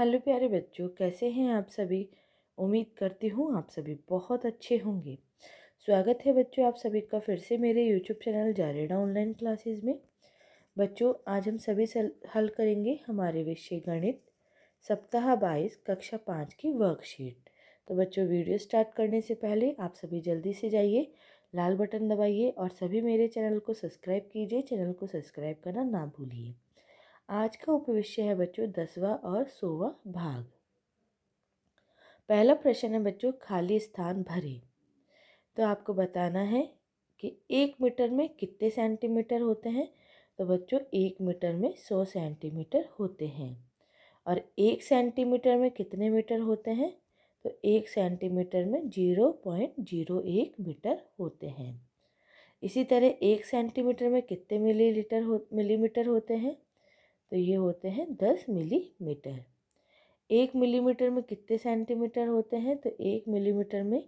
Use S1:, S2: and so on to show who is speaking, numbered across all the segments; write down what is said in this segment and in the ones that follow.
S1: hello प्यारे बच्चों कैसे हैं आप सभी उम्मीद करती हूँ आप सभी बहुत अच्छे होंगे स्वागत है बच्चों आप सभी का फिर से मेरे यूट्यूब चैनल जारेडा ऑनलाइन क्लासेस में बच्चों आज हम सभी हल करेंगे हमारे विषय गणित सप्ताह बाईस कक्षा पाँच की वर्कशीट तो बच्चों वीडियो स्टार्ट करने से पहले आप सभी जल्दी से जाइए लाल बटन दबाइए और सभी मेरे चैनल को सब्सक्राइब कीजिए चैनल को सब्सक्राइब करना ना भूलिए आज का उपविषय है बच्चों दसवा और सोवा भाग पहला प्रश्न है बच्चों खाली स्थान भरे तो आपको बताना है कि एक मीटर में कितने सेंटीमीटर होते हैं तो बच्चों एक मीटर में सौ सेंटीमीटर होते हैं और एक सेंटीमीटर में कितने मीटर होते हैं तो एक सेंटीमीटर में जीरो पॉइंट जीरो एक मीटर होते हैं इसी तरह एक सेंटीमीटर में कितने मिलीलीटर हो मिलीमीटर होते हैं तो ये होते हैं दस मिलीमीटर एक मिलीमीटर में कितने सेंटीमीटर होते हैं तो एक मिलीमीटर में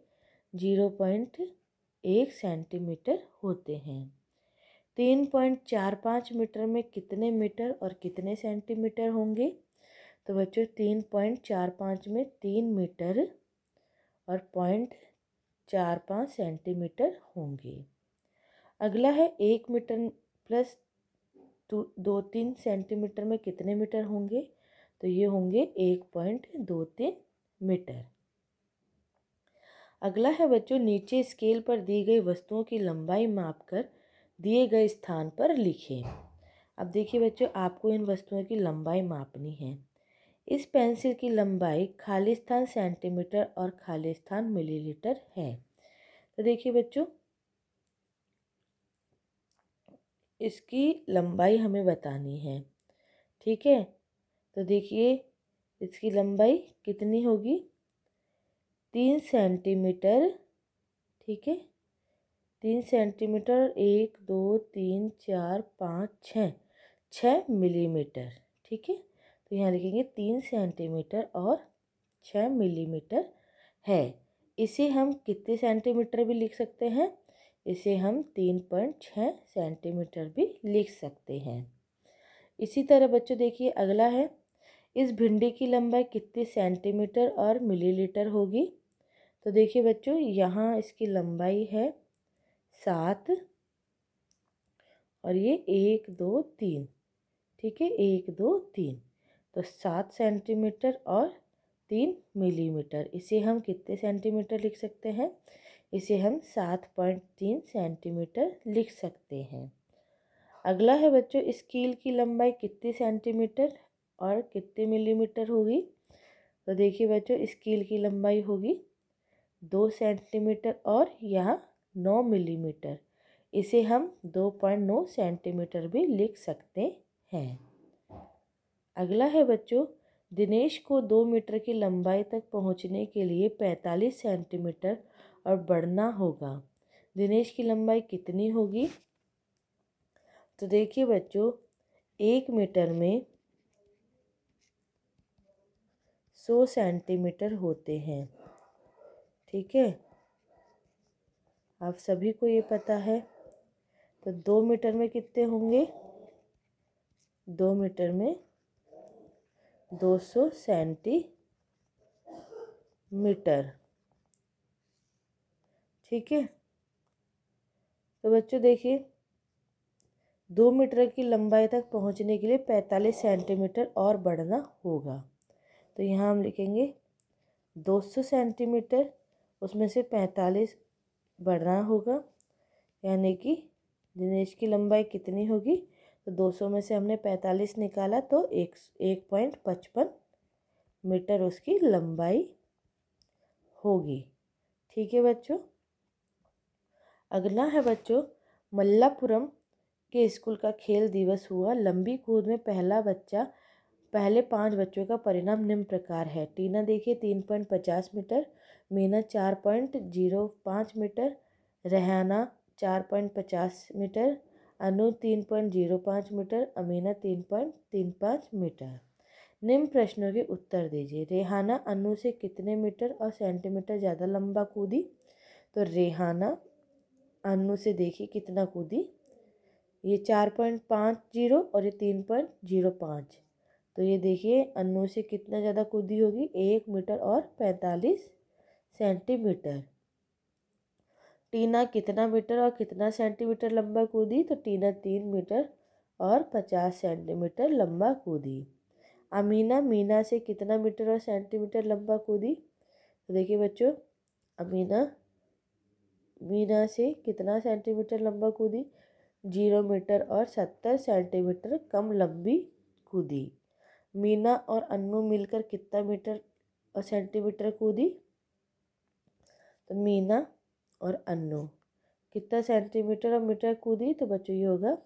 S1: जीरो पॉइंट एक सेंटीमीटर होते हैं तीन पॉइंट चार पाँच मीटर में कितने मीटर और कितने सेंटीमीटर होंगे तो बच्चों तीन पॉइंट चार पाँच में तीन मीटर और पॉइंट चार पाँच सेंटीमीटर होंगे अगला है एक मीटर प्लस तो दो तीन सेंटीमीटर में कितने मीटर होंगे तो ये होंगे एक पॉइंट दो तीन मीटर अगला है बच्चों नीचे स्केल पर दी गई वस्तुओं की लंबाई मापकर दिए गए स्थान पर लिखें अब देखिए बच्चों आपको इन वस्तुओं की लंबाई मापनी है इस पेंसिल की लंबाई खाली स्थान सेंटीमीटर और खाली स्थान मिलीलीटर है तो देखिए बच्चों इसकी लंबाई हमें बतानी है ठीक है तो देखिए इसकी लंबाई कितनी होगी तीन सेंटीमीटर ठीक है तीन सेंटीमीटर एक दो तीन चार पाँच छ छ मिलीमीटर ठीक है तो यहाँ लिखेंगे तीन सेंटीमीटर और छ मिलीमीटर है इसे हम कितने सेंटीमीटर भी लिख सकते हैं इसे हम तीन पॉइंट छः सेंटीमीटर भी लिख सकते हैं इसी तरह बच्चों देखिए अगला है इस भिंडी की लंबाई कितनी सेंटीमीटर और मिलीलीटर होगी तो देखिए बच्चों यहाँ इसकी लंबाई है सात और ये एक दो तीन ठीक है एक दो तीन तो सात सेंटीमीटर और तीन मिलीमीटर इसे हम कितने सेंटीमीटर लिख सकते हैं इसे हम सात पॉइंट तीन सेंटीमीटर लिख सकते हैं अगला है बच्चों स्कील की लंबाई कितनी सेंटीमीटर और कितने मिलीमीटर होगी तो देखिए बच्चों स्कील की लंबाई होगी दो सेंटीमीटर और यहाँ नौ मिलीमीटर इसे हम दो पॉइंट नौ सेंटीमीटर भी लिख सकते हैं अगला है बच्चों दिनेश को दो मीटर की लंबाई तक पहुंचने के लिए पैंतालीस सेंटीमीटर और बढ़ना होगा दिनेश की लंबाई कितनी होगी तो देखिए बच्चों एक मीटर में सौ सेंटीमीटर होते हैं ठीक है आप सभी को ये पता है तो दो मीटर में कितने होंगे दो मीटर में दो सौ सेंटीमीटर ठीक है तो बच्चों देखिए दो मीटर की लंबाई तक पहुंचने के लिए पैंतालीस सेंटीमीटर और बढ़ना होगा तो यहाँ हम लिखेंगे दो सौ सेंटीमीटर उसमें से पैंतालीस बढ़ना होगा यानी कि दिनेश की लंबाई कितनी होगी तो दो सौ में से हमने पैंतालीस निकाला तो एक एक पॉइंट पचपन मीटर उसकी लंबाई होगी ठीक है बच्चों अगला है बच्चों मल्लापुरम के स्कूल का खेल दिवस हुआ लंबी कूद में पहला बच्चा पहले पांच बच्चों का परिणाम निम्न प्रकार है टीना देखिए तीन पॉइंट पचास मीटर मीना चार पॉइंट जीरो पाँच मीटर रेहाना चार पॉइंट पचास मीटर अनु तीन पॉइंट जीरो पाँच मीटर अमीना तीन पॉइंट तीन पाँच मीटर निम्न प्रश्नों के उत्तर दीजिए रेहाना अनु से कितने मीटर और सेंटीमीटर ज़्यादा लंबा कूदी तो रेहाना अनु से देखिए कितना कूदी ये चार पॉइंट पाँच जीरो और ये तीन पॉइंट जीरो पाँच तो ये देखिए अनु से कितना ज़्यादा कूदी होगी एक मीटर और पैंतालीस सेंटीमीटर टीना कितना मीटर और कितना सेंटीमीटर लंबा कूदी तो टीना तीन मीटर और पचास सेंटीमीटर लंबा कूदी अमीना मीना से कितना मीटर और सेंटीमीटर लंबा कूदी तो देखिए बच्चों अमीना मीना से कितना सेंटीमीटर लंबा कूदी जीरो मीटर और सत्तर सेंटीमीटर कम लंबी कूदी मीना और अनु मिलकर कितना मीटर और सेंटीमीटर कूदी तो मीना और अनु कितना सेंटीमीटर और मीटर कूदी तो बच्चों ये होगा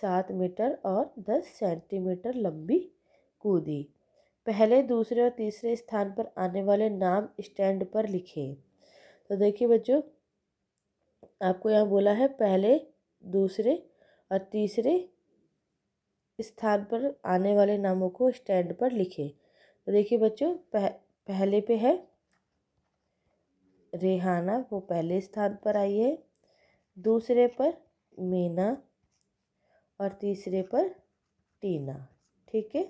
S1: सात मीटर और दस सेंटीमीटर लंबी कूदी पहले दूसरे और तीसरे स्थान पर आने वाले नाम स्टैंड पर लिखें तो देखिए बच्चों आपको यहाँ बोला है पहले दूसरे और तीसरे स्थान पर आने वाले नामों को स्टैंड पर लिखें तो देखिए बच्चों पह, पहले पे है रेहाना वो पहले स्थान पर आई है दूसरे पर मीना और तीसरे पर टीना ठीक है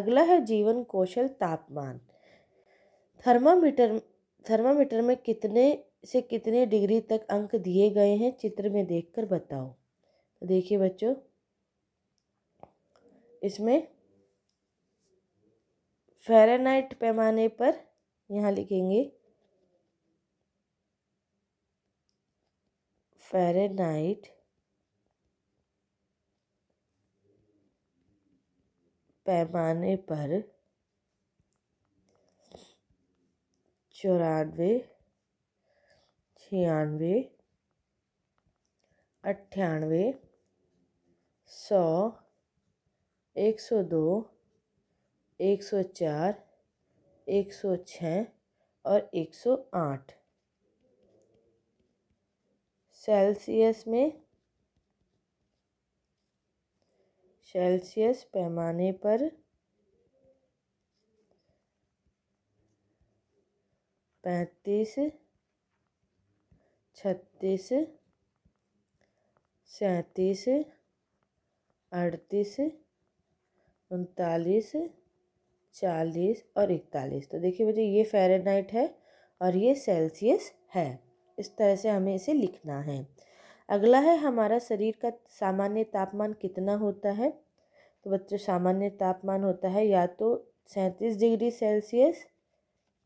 S1: अगला है जीवन कौशल तापमान थर्मामीटर थर्मामीटर में कितने से कितने डिग्री तक अंक दिए गए हैं चित्र में देखकर बताओ तो देखिए बच्चों इसमें फेरेनाइट पैमाने पर यहाँ लिखेंगे फेरेनाइट पैमाने पर चौरानवे छियानवे अट्ठानवे सौ एक सौ दो एक सौ चार एक सौ छः और एक सौ आठ सेल्सियस में सेल्सियस पैमाने पर पैंतीस छत्तीस सैंतीस अड़तीस उनतालीस चालीस और इकतालीस तो देखिए बच्चे ये फेरेनाइट है और ये सेल्सियस है इस तरह से हमें इसे लिखना है अगला है हमारा शरीर का सामान्य तापमान कितना होता है तो बच्चों सामान्य तापमान होता है या तो सैंतीस डिग्री सेल्सियस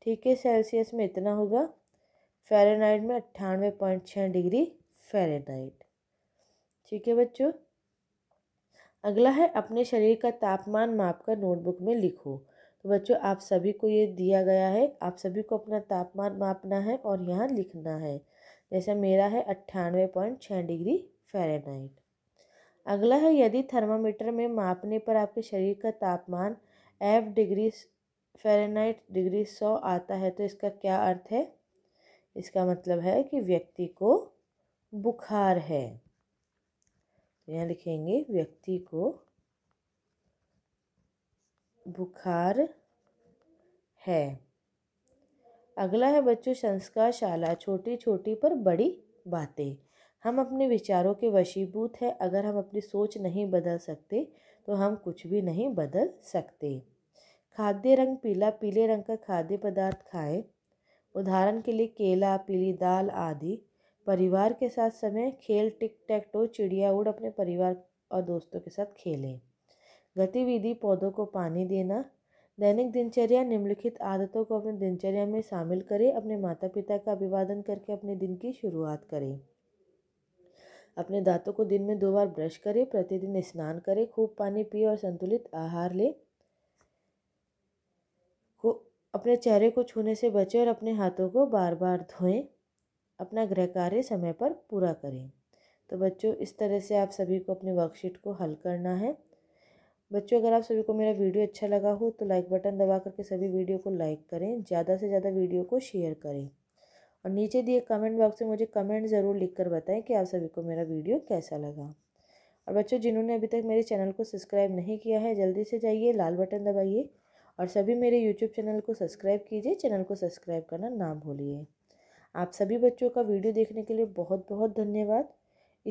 S1: ठीक है सेल्सियस में इतना होगा फेरेनाइट में अट्ठानवे पॉइंट छः डिग्री फेरेनाइट ठीक है बच्चों अगला है अपने शरीर का तापमान मापकर नोटबुक में लिखो तो बच्चों आप सभी को ये दिया गया है आप सभी को अपना तापमान मापना है और यहाँ लिखना है जैसे मेरा है अट्ठानवे पॉइंट छः डिग्री फेरेनाइट अगला है यदि थर्मामीटर में मापने पर आपके शरीर का तापमान एफ डिग्री फेरेनाइट डिग्री सौ आता है तो इसका क्या अर्थ है इसका मतलब है कि व्यक्ति को बुखार है तो यहाँ लिखेंगे व्यक्ति को बुखार है अगला है बच्चों संस्कार शाला छोटी छोटी पर बड़ी बातें हम अपने विचारों के वशीभूत हैं अगर हम अपनी सोच नहीं बदल सकते तो हम कुछ भी नहीं बदल सकते खाद्य रंग पीला पीले रंग का खाद्य पदार्थ खाएं उदाहरण के लिए केला पीली दाल आदि परिवार के साथ समय खेल टिक टैक टो चिड़िया उड़ अपने परिवार और दोस्तों के साथ खेलें गतिविधि पौधों को पानी देना दैनिक दिनचर्या निम्नलिखित आदतों को अपने दिनचर्या में शामिल करें अपने माता पिता का अभिवादन करके अपने दिन की शुरुआत करें अपने दांतों को दिन में दो बार ब्रश करें प्रतिदिन स्नान करें खूब पानी पिए और संतुलित आहार लें अपने चेहरे को छूने से बचें और अपने हाथों को बार बार धोएं अपना गृह कार्य समय पर पूरा करें तो बच्चों इस तरह से आप सभी को अपनी वर्कशीट को हल करना है बच्चों अगर आप सभी को मेरा वीडियो अच्छा लगा हो तो लाइक बटन दबा करके सभी वीडियो को लाइक करें ज़्यादा से ज़्यादा वीडियो को शेयर करें और नीचे दिए कमेंट बॉक्स में मुझे कमेंट ज़रूर लिख कर बताएं कि आप सभी को मेरा वीडियो कैसा लगा और बच्चों जिन्होंने अभी तक मेरे चैनल को सब्सक्राइब नहीं किया है जल्दी से जाइए लाल बटन दबाइए और सभी मेरे यूट्यूब चैनल को सब्सक्राइब कीजिए चैनल को सब्सक्राइब करना ना भूलिए आप सभी बच्चों का वीडियो देखने के लिए बहुत बहुत धन्यवाद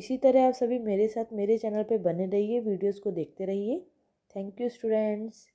S1: इसी तरह आप सभी मेरे साथ मेरे चैनल पर बने रहिए वीडियोज़ को देखते रहिए थैंक यू स्टूडेंट्स